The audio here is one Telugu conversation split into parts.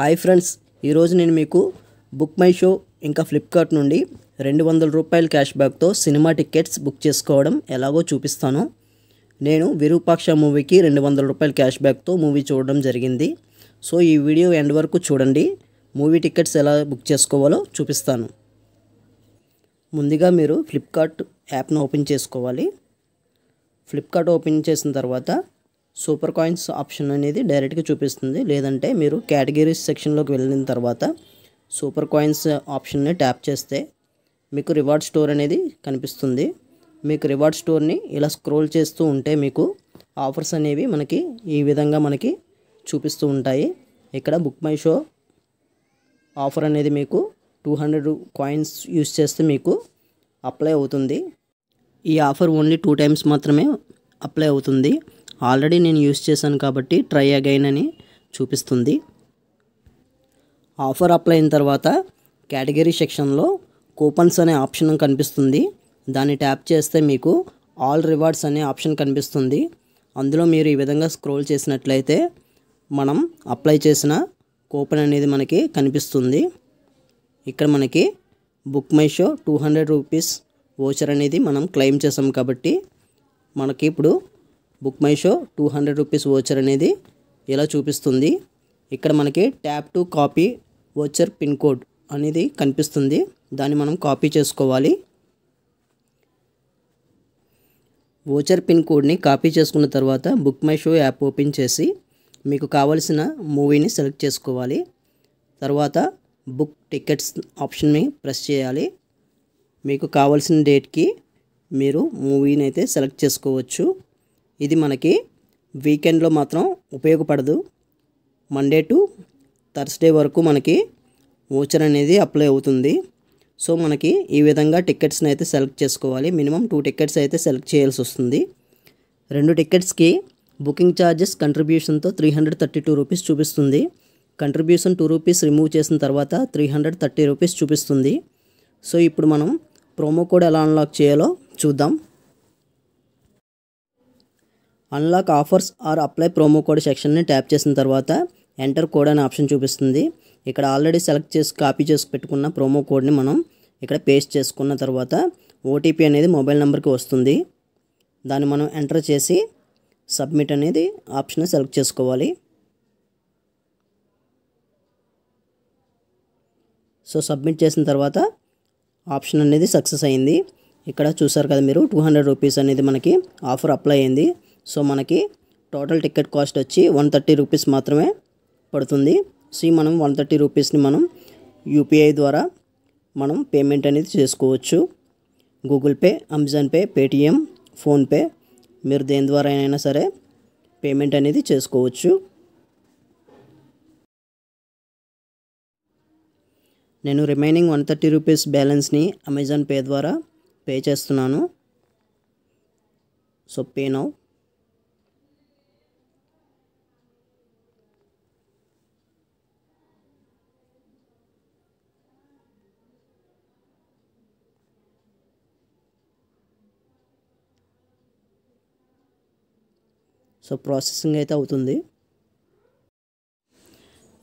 హాయ్ ఫ్రెండ్స్ ఈరోజు నేను మీకు బుక్ మై షో ఇంకా ఫ్లిప్కార్ట్ నుండి రెండు వందల రూపాయల క్యాష్ బ్యాక్తో సినిమా టికెట్స్ బుక్ చేసుకోవడం ఎలాగో చూపిస్తాను నేను విరూపాక్ష మూవీకి రెండు వందల రూపాయల క్యాష్ బ్యాక్తో మూవీ చూడడం జరిగింది సో ఈ వీడియో ఎండ్ వరకు చూడండి మూవీ టికెట్స్ ఎలా బుక్ చేసుకోవాలో చూపిస్తాను ముందుగా మీరు ఫ్లిప్కార్ట్ యాప్ను ఓపెన్ చేసుకోవాలి ఫ్లిప్కార్ట్ ఓపెన్ చేసిన తర్వాత సూపర్ కాయిన్స్ ఆప్షన్ అనేది డైరెక్ట్గా చూపిస్తుంది లేదంటే మీరు కేటగిరీస్ సెక్షన్లోకి వెళ్ళిన తర్వాత సూపర్ కాయిన్స్ ఆప్షన్ని ట్యాప్ చేస్తే మీకు రివార్డ్ స్టోర్ అనేది కనిపిస్తుంది మీకు రివార్డ్ స్టోర్ని ఇలా స్క్రోల్ చేస్తూ ఉంటే మీకు ఆఫర్స్ అనేవి మనకి ఈ విధంగా మనకి చూపిస్తూ ఉంటాయి ఇక్కడ బుక్ మై షో ఆఫర్ అనేది మీకు టూ హండ్రెడ్ కాయిన్స్ యూస్ చేస్తే మీకు అప్లై అవుతుంది ఈ ఆఫర్ ఓన్లీ టూ టైమ్స్ మాత్రమే అప్లై అవుతుంది ఆల్రెడీ నేను యూస్ చేశాను కాబట్టి ట్రై అగైన్ అని చూపిస్తుంది ఆఫర్ అప్లై అయిన తర్వాత కేటగిరీ సెక్షన్లో కూపన్స్ అనే ఆప్షన్ కనిపిస్తుంది దాన్ని ట్యాప్ చేస్తే మీకు ఆల్ రివార్డ్స్ అనే ఆప్షన్ కనిపిస్తుంది అందులో మీరు ఈ విధంగా స్క్రోల్ చేసినట్లయితే మనం అప్లై చేసిన కూపన్ అనేది మనకి కనిపిస్తుంది ఇక్కడ మనకి Book My Show two hundred rupees voucher అనేది మనం క్లెయిమ్ చేసాం కాబట్టి మనకి ఇప్పుడు Book My Show two hundred rupees voucher అనేది ఇలా చూపిస్తుంది ఇక్కడ మనకి tap to copy voucher pin code అనేది కనిపిస్తుంది దాన్ని మనం కాపీ చేసుకోవాలి ఓచర్ పిన్ కోడ్ని కాపీ చేసుకున్న తర్వాత Book My Show app open చేసి మీకు కావలసిన మూవీని సెలెక్ట్ చేసుకోవాలి తర్వాత బుక్ టికెట్స్ ఆప్షన్ని ప్రెస్ చేయాలి మీకు కావలసిన డేట్కి మీరు మూవీని అయితే సెలెక్ట్ చేసుకోవచ్చు ఇది మనకి వీకెండ్లో మాత్రం ఉపయోగపడదు మండే టు థర్స్డే వరకు మనకి ఓచర్ అనేది అప్లై అవుతుంది సో మనకి ఈ విధంగా టికెట్స్ని అయితే సెలెక్ట్ చేసుకోవాలి మినిమం టూ టికెట్స్ అయితే సెలెక్ట్ చేయాల్సి వస్తుంది రెండు టికెట్స్కి బుకింగ్ ఛార్జెస్ కంట్రిబ్యూషన్తో three hundred thirty two rupees చూపిస్తుంది కంట్రిబ్యూషన్ టూ రూపీస్ రిమూవ్ చేసిన తర్వాత త్రీ హండ్రెడ్ థర్టీ రూపీస్ చూపిస్తుంది సో ఇప్పుడు మనం ప్రోమో కోడ్ ఎలా అన్లాక్ చేయాలో చూద్దాం unlock offers or apply promo code సెక్షన్ని ట్యాప్ చేసిన తర్వాత ఎంటర్ కోడ్ అనే ఆప్షన్ చూపిస్తుంది ఇక్కడ ఆల్రెడీ సెలెక్ట్ చేసి కాపీ చేసి పెట్టుకున్న ప్రోమో కోడ్ని మనం ఇక్కడ పేస్ట్ చేసుకున్న తర్వాత ఓటీపీ అనేది మొబైల్ నెంబర్కి వస్తుంది దాన్ని మనం ఎంటర్ చేసి సబ్మిట్ అనేది ఆప్షన్ సెలెక్ట్ చేసుకోవాలి సో సబ్మిట్ చేసిన తర్వాత ఆప్షన్ అనేది సక్సెస్ అయింది ఇక్కడ చూసారు కదా మీరు టూ హండ్రెడ్ రూపీస్ అనేది మనకి ఆఫర్ అప్లై అయింది సో మనకి టోటల్ టికెట్ కాస్ట్ వచ్చి వన్ థర్టీ రూపీస్ మాత్రమే పడుతుంది సో మనం వన్ థర్టీ రూపీస్ని మనం యూపీఐ ద్వారా మనం పేమెంట్ అనేది చేసుకోవచ్చు Google Pay Amazon Pay Paytm PhonePe మీరు దేని ద్వారా అయినా సరే పేమెంట్ అనేది చేసుకోవచ్చు నేను రిమైనింగ్ వన్ థర్టీ రూపీస్ బ్యాలెన్స్ని అమెజాన్ పే ద్వారా పే చేస్తున్నాను so pay now so processing అయితే అవుతుంది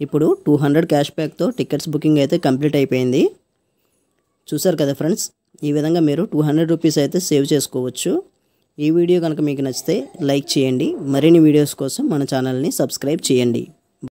ఇప్పుడు టూ హండ్రెడ్ క్యాష్ బ్యాక్తో టికెట్స్ బుకింగ్ అయితే కంప్లీట్ అయిపోయింది చూసారు కదా ఫ్రెండ్స్ ఈ విధంగా మీరు టూ హండ్రెడ్ రూపీస్ అయితే సేవ్ చేసుకోవచ్చు ఈ వీడియో కనుక మీకు నచ్చితే లైక్ చేయండి మరిన్ని వీడియోస్ కోసం మన ఛానల్ని సబ్స్క్రైబ్ చేయండి